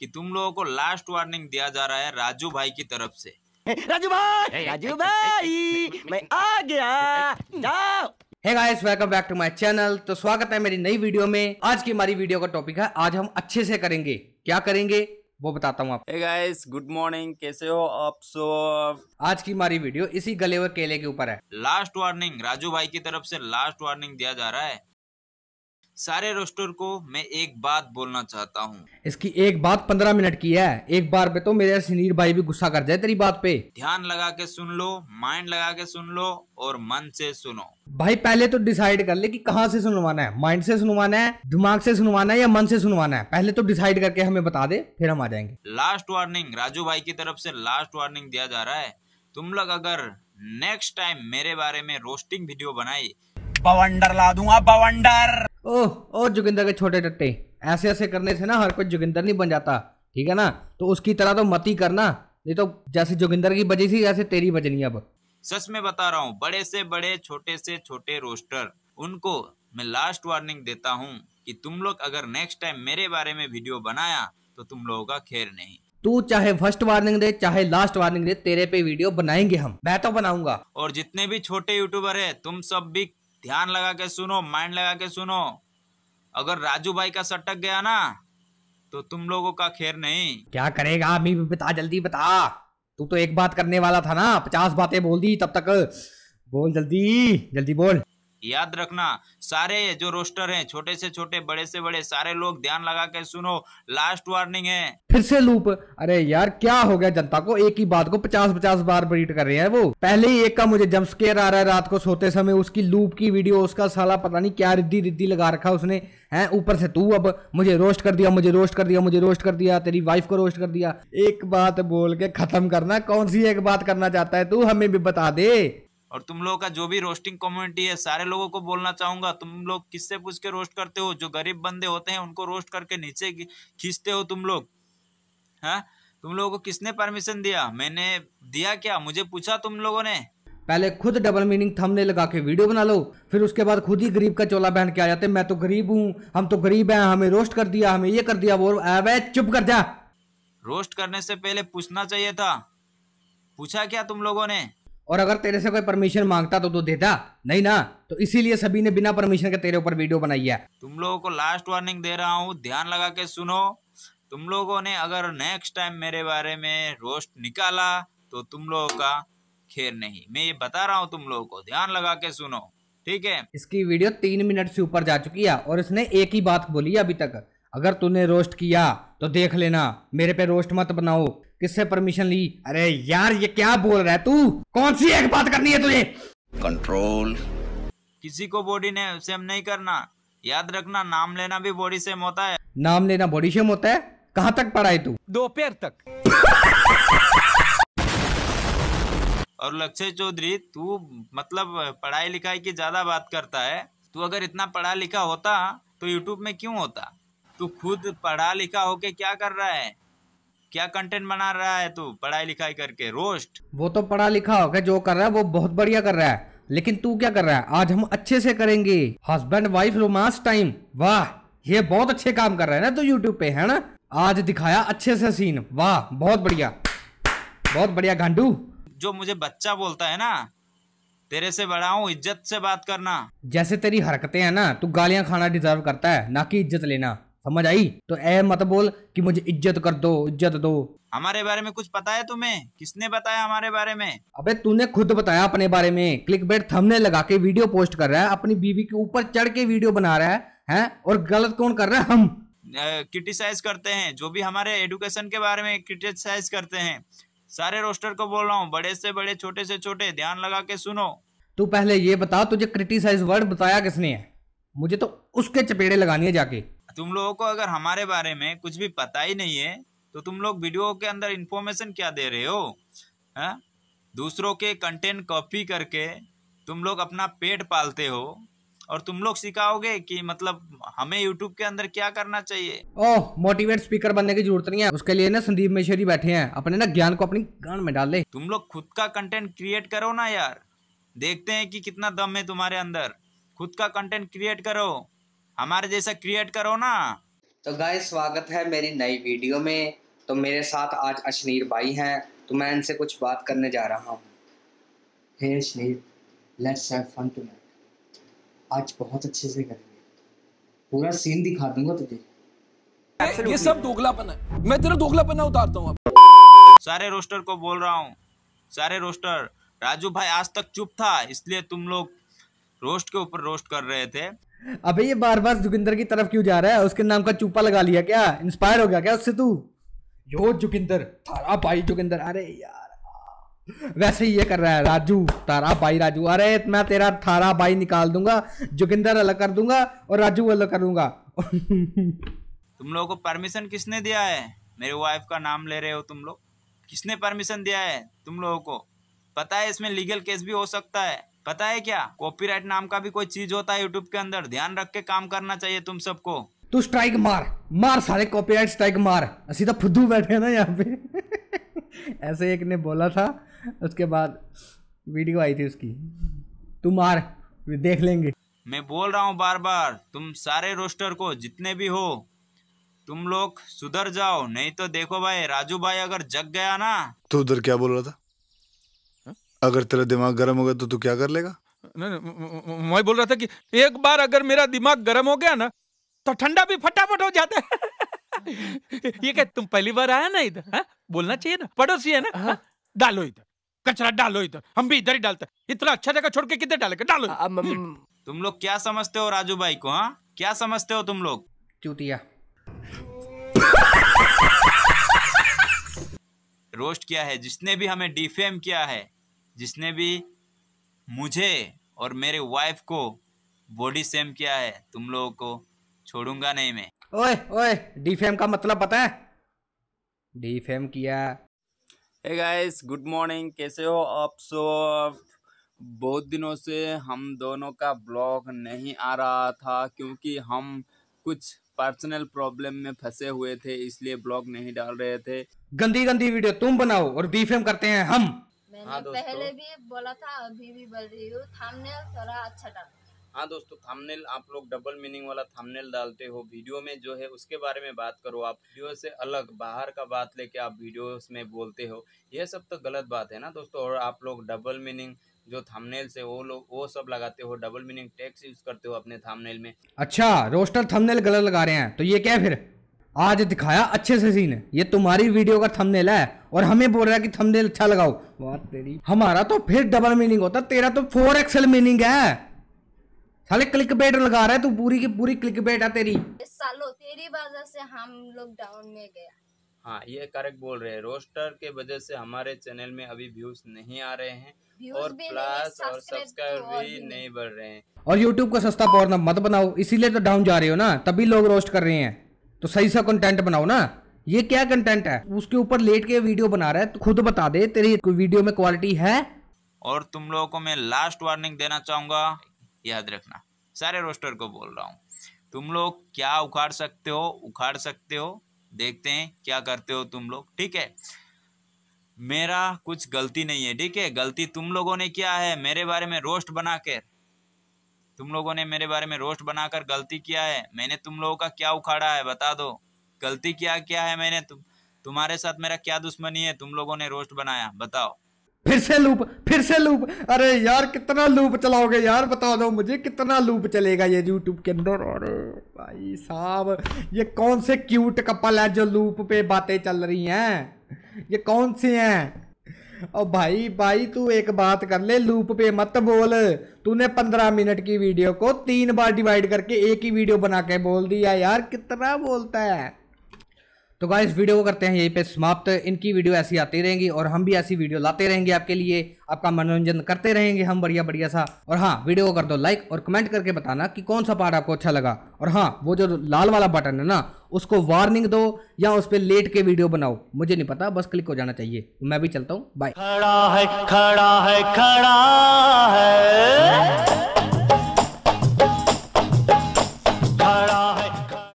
कि तुम लोगों को लास्ट वार्निंग दिया जा रहा है राजू भाई की तरफ से राजू भाई राजू भाई मैं आ गया जाओ hey guys welcome back to my channel तो स्वागत है मेरी नई वीडियो में आज की हमारी वीडियो का टॉपिक है आज हम अच्छे से करेंगे क्या करेंगे वो बताता हूँ आप गाइस गुड मॉर्निंग कैसे हो आप सो आज की हमारी वीडियो इसी गले व केले के ऊपर है लास्ट वार्निंग राजू भाई की तरफ से लास्ट वार्निंग दिया जा रहा है सारे रोस्टर को मैं एक बात बोलना चाहता हूँ इसकी एक बात पंद्रह मिनट की है एक बार पे तो मेरे सनीर भाई भी गुस्सा कर जाए तेरी बात पे ध्यान लगा के सुन लो माइंड लगा के सुन लो और मन से सुनो भाई पहले तो डिसाइड कर ले कि कहाँ से सुनवाना है माइंड से सुनवाना है दिमाग से सुनवाना है या मन से सुनवाना है पहले तो डिसाइड करके हमें बता दे फिर हम आ जाएंगे लास्ट वार्निंग राजू भाई की तरफ से लास्ट वार्निंग दिया जा रहा है तुम लोग अगर नेक्स्ट टाइम मेरे बारे में रोस्टिंग वीडियो बनाई बवंडर ला दूंगा बवंडर ओह ओ जोगिंदर के छोटे टट्टे ऐसे ऐसे करने से ना हर कोई जोगिंदर नहीं बन जाता ठीक है ना तो उसकी तरह तो मत ही करना नहीं तो जैसे जोगिंदर की बजी थी वैसे तेरी बजनी अब सच में बता रहा हूँ बड़े से बड़े छोटे से छोटे रोस्टर उनको मैं लास्ट वार्निंग देता हूँ कि तुम लोग अगर नेक्स्ट टाइम मेरे बारे में वीडियो बनाया तो तुम लोगों का खैर नहीं तू चाहे फर्स्ट वार्निंग दे चाहे लास्ट वार्निंग दे तेरे पे वीडियो बनाएंगे हम मैं तो बनाऊंगा और जितने भी छोटे यूट्यूबर है तुम सब भी ध्यान लगा के सुनो माइंड लगा के सुनो अगर राजू भाई का सटक गया ना तो तुम लोगों का खेर नहीं क्या करेगा अभी बता जल्दी बता तू तो एक बात करने वाला था ना पचास बातें बोल दी तब तक बोल जल्दी जल्दी बोल याद रखना सारे जो रोस्टर हैं छोटे से छोटे बड़े से बड़े सारे लोग ध्यान लगा के सुनो लास्ट वार्निंग है फिर से लूप अरे यार क्या हो गया जनता को एक ही बात को पचास पचास बार रिपीट कर रहे हैं वो पहले ही एक का मुझे जंप आ रहा है रात को सोते समय उसकी लूप की वीडियो उसका साला पता नहीं क्या रिद्धि रिद्धि लगा रखा उसने है ऊपर से तू अब मुझे रोस्ट कर दिया मुझे रोस्ट कर दिया मुझे रोस्ट कर दिया तेरी वाइफ को रोस्ट कर दिया एक बात बोल के खत्म करना कौन सी एक बात करना चाहता है तू हमें भी बता दे और तुम लोगों का जो भी रोस्टिंग कम्युनिटी है सारे लोगों को बोलना चाहूंगा तुम लोग किससे पूछ के रोस्ट करते हो जो गरीब बंदे होते हैं उनको रोस्ट करके नीचे खींचते हो तुम लोग हाँ तुम लोगों को किसने परमिशन दिया मैंने दिया क्या मुझे पूछा तुम लोगों ने पहले खुद डबल मीनिंग थंबनेल लगा के वीडियो बना लो फिर उसके बाद खुद ही गरीब का चोला बहन के आ जाते मैं तो गरीब हूँ हम तो गरीब हैं हमें रोस्ट कर दिया हमें ये कर दिया वो अबे चुप कर जा रोस्ट करने से पहले पूछना चाहिए था पूछा क्या तुम लोगों ने और अगर तेरे से कोई परमिशन मांगता तो तू देता नहीं ना तो इसीलिए सभी ने बिना परमिशन के तेरे ऊपर वीडियो बनाई है तुम लोगों को लास्ट वार्निंग दे रहा हूँ ध्यान लगा के सुनो तुम लोगों ने अगर नेक्स्ट टाइम मेरे बारे में रोस्ट निकाला तो तुम लोगों का खेर नहीं मैं ये बता रहा हूँ तुम लोगों को ध्यान लगा के सुनो ठीक है इसकी वीडियो तीन मिनट से ऊपर जा चुकी है और इसने एक ही बात बोली अभी तक अगर तूने रोस्ट किया तो देख लेना मेरे पे रोस्ट मत बनाओ किससे परमिशन ली अरे यार ये क्या बोल रहा है तू कौन सी एक बात करनी है तुझे कंट्रोल किसी को बॉडी ने सेम नहीं करना याद रखना नाम लेना भी बॉडी सेम होता है नाम लेना बॉडी सेम होता है कहाँ तक पढ़ाई तू दोपहर तक और लक्ष्य चौधरी तू मतलब पढ़ाई लिखाई की ज्यादा बात करता है तू अगर इतना पढ़ा लिखा होता तो यूट्यूब में क्यों होता तू खुद पढ़ा लिखा होके क्या कर रहा है क्या कंटेंट बना रहा है तू पढ़ाई लिखाई करके रोस्ट वो तो पढ़ा लिखा होके जो कर रहा है वो बहुत बढ़िया कर रहा है लेकिन तू क्या कर रहा है आज हम अच्छे से करेंगे हस्बैंड वाइफ रोमांस टाइम वाह ये बहुत अच्छे काम कर रहा है ना तू यूट्यूब पे है ना आज दिखाया अच्छे से सीन वाह बहुत बढ़िया बहुत बढ़िया घंटू जो मुझे बच्चा बोलता है ना तेरे से बड़ा हूँ इज्जत से बात करना जैसे तेरी हरकतें हैं ना तू गालियाँ खाना डिजर्व करता है ना कि इज्जत लेना समझ आई तो ए मत बोल कि मुझे इज्जत कर दो इज्जत दो हमारे बारे में कुछ पता है तुम्हें किसने बताया हमारे बारे में अबे तूने खुद बताया अपने बारे में क्लिक बेट थमने लगा के वीडियो पोस्ट कर रहा है अपनी बीवी के ऊपर चढ़ के वीडियो बना रहा है है और गलत कौन कर रहे हैं हम क्रिटिसाइज करते हैं जो भी हमारे एडुकेशन के बारे में क्रिटिसाइज करते हैं सारे रोस्टर को बोल रहा हूँ बड़े से बड़े छोटे से छोटे ध्यान लगा के सुनो तू पहले ये बता तुझे क्रिटिसाइज वर्ड बताया किसने है मुझे तो उसके चपेड़े लगानी है जाके तुम लोगों को अगर हमारे बारे में कुछ भी पता ही नहीं है तो तुम लोग वीडियो के अंदर इन्फॉर्मेशन क्या दे रहे हो है? हाँ? दूसरों के कंटेंट कॉपी करके तुम लोग अपना पेट पालते हो और तुम लोग सिखाओगे कि मतलब हमें यूट्यूब के अंदर क्या करना चाहिए ओह मोटिवेट स्पीकर बनने की जरूरत नहीं है उसके लिए ना संदीप महेश्वरी बैठे हैं अपने ना ज्ञान को अपनी गण में डाल ले तुम लोग खुद का कंटेंट क्रिएट करो ना यार देखते हैं कि कितना दम है तुम्हारे अंदर खुद का कंटेंट क्रिएट करो हमारे जैसा क्रिएट करो ना तो गाय स्वागत है मेरी नई वीडियो में तो मेरे साथ आज अश्नीर भाई हैं तो मैं इनसे कुछ बात करने जा रहा हूँ hey Ashneer let's have fun tonight आज बहुत अच्छे से करेंगे पूरा सीन दिखा दूंगा तुझे ये सब दोगलापन है मैं तेरा दोगलापन उतारता हूँ सारे रोस्टर को बोल रहा हूँ सारे रोस्टर राजू भाई आज तक चुप था इसलिए तुम लोग रोस्ट के ऊपर रोस्ट कर रहे थे अबे ये बार बार जुगिंदर की तरफ क्यों जा रहा है उसके नाम का चूपा लगा लिया क्या इंस्पायर हो गया क्या उससे तू यो जुगिंदर तारा भाई जुगिंदर अरे यार हाँ। वैसे ही ये कर रहा है राजू तारा भाई राजू अरे मैं तेरा थारा भाई निकाल दूंगा जुगिंदर अलग कर दूंगा और राजू अलग कर दूंगा तुम लोगों को परमिशन किसने दिया है मेरे वाइफ का नाम ले रहे हो तुम लोग किसने परमिशन दिया है तुम लोगों को पता है इसमें लीगल केस भी हो सकता है पता है क्या कॉपीराइट नाम का भी कोई चीज होता है यूट्यूब के अंदर ध्यान रख के काम करना चाहिए तुम सबको तू स्ट्राइक मार मार सारे कॉपीराइट स्ट्राइक मार तो फुद्दू बैठे ना यहाँ पे ऐसे एक ने बोला था उसके बाद वीडियो आई थी उसकी तू मार देख लेंगे मैं बोल रहा हूँ बार बार तुम सारे रोस्टर को जितने भी हो तुम लोग सुधर जाओ नहीं तो देखो भाई राजू भाई अगर जग गया ना तो उधर क्या बोल रहा था अगर तेरा दिमाग गर्म हो गया तो तू क्या कर लेगा नहीं नहीं मैं बोल रहा था कि एक बार अगर मेरा दिमाग गर्म हो गया ना तो ठंडा भी फटाफट हो जाता है ये क्या तुम पहली बार आया ना इधर हाँ? बोलना चाहिए ना पड़ोसी है ना हाँ। हाँ? डालो इधर कचरा डालो इधर हम भी इधर ही डालते इतना अच्छा जगह छोड़ के किधर डाले डालो आ, हम्म। तुम लोग क्या समझते हो राजू भाई को हाँ क्या समझते हो तुम लोग चूतिया रोस्ट किया है जिसने भी हमें डिफेम किया है जिसने भी मुझे और मेरे वाइफ को बॉडी सेम किया है तुम लोगों को छोड़ूंगा नहीं मैं ओए ओए डीफेम का मतलब पता है डीफेम किया हे गाइस गुड मॉर्निंग कैसे हो आप सो बहुत दिनों से हम दोनों का ब्लॉग नहीं आ रहा था क्योंकि हम कुछ पर्सनल प्रॉब्लम में फंसे हुए थे इसलिए ब्लॉग नहीं डाल रहे थे गंदी गंदी वीडियो तुम बनाओ और डीफेम करते हैं हम हाँ पहले भी बोला था अभी भी बोल रही हूँ थामनेल थोड़ा अच्छा डालो हाँ दोस्तों थंबनेल आप लोग डबल मीनिंग वाला थामनेल डालते हो वीडियो में जो है उसके बारे में बात करो आप वीडियो से अलग बाहर का बात लेके आप वीडियो में बोलते हो यह सब तो गलत बात है ना दोस्तों और आप लोग डबल मीनिंग जो थंबनेल से वो लोग वो सब लगाते हो डबल मीनिंग टेक्स यूज करते हो अपने थंबनेल में अच्छा रोस्टर थंबनेल गलत लगा रहे हैं तो ये क्या फिर आज दिखाया अच्छे से सीन ये तुम्हारी वीडियो का थंबनेल है और हमें बोल रहा है कि थंबनेल अच्छा लगाओ बात तेरी हमारा तो फिर डबल मीनिंग होता तेरा तो फोर एक्सल मीनिंग है साले क्लिक बेट लगा रहा है तू पूरी की पूरी क्लिक बेट है तेरी सालो तेरी वजह से हम लोग डाउन में गया हाँ ये करेक्ट बोल रहे हैं रोस्टर के वजह से हमारे चैनल में अभी व्यूज नहीं आ रहे हैं और प्लस और सब्सक्राइब भी नहीं बढ़ रहे हैं और यूट्यूब का सस्ता पौधना मत बनाओ इसीलिए तो डाउन जा रहे हो ना तभी लोग रोस्ट कर रहे हैं तो सही सा कंटेंट बनाओ ना ये क्या कंटेंट है उसके ऊपर लेट के वीडियो बना रहा है तो खुद बता दे तेरी वीडियो में क्वालिटी है और तुम लोगों को मैं लास्ट वार्निंग देना चाहूंगा याद रखना सारे रोस्टर को बोल रहा हूँ तुम लोग क्या उखाड़ सकते हो उखाड़ सकते हो देखते हैं क्या करते हो तुम लोग ठीक है मेरा कुछ गलती नहीं है ठीक है गलती तुम लोगों ने किया है मेरे बारे में रोस्ट बना कर तुम लोगों ने मेरे बारे में रोस्ट बनाकर गलती किया है मैंने तुम लोगों का क्या उखाड़ा है बता दो गलती क्या क्या है मैंने तुम तुम्हारे साथ मेरा क्या दुश्मनी है तुम लोगों ने रोस्ट बनाया बताओ फिर से लूप फिर से लूप अरे यार कितना लूप चलाओगे यार बता दो मुझे कितना लूप चलेगा ये यूट्यूब के अंदर और भाई साहब ये कौन से क्यूट कपल है जो लूप पे बातें चल रही हैं ये कौन से हैं और भाई भाई तू एक बात कर ले लूप पे मत बोल तूने पंद्रह मिनट की वीडियो को तीन बार डिवाइड करके एक ही वीडियो बना के बोल दिया यार कितना बोलता है तो गाइस वीडियो को करते हैं यहीं पे समाप्त इनकी वीडियो ऐसी आती रहेंगी और हम भी ऐसी वीडियो लाते रहेंगे आपके लिए आपका मनोरंजन करते रहेंगे हम बढ़िया बढ़िया सा और हाँ वीडियो को कर दो लाइक और कमेंट करके बताना कि कौन सा पार्ट आपको अच्छा लगा और हाँ वो जो लाल वाला बटन है ना उसको वार्निंग दो या उस पर लेट के वीडियो बनाओ मुझे नहीं पता बस क्लिक हो जाना चाहिए मैं भी चलता हूँ बाय खड़ा है खड़ा है खड़ा है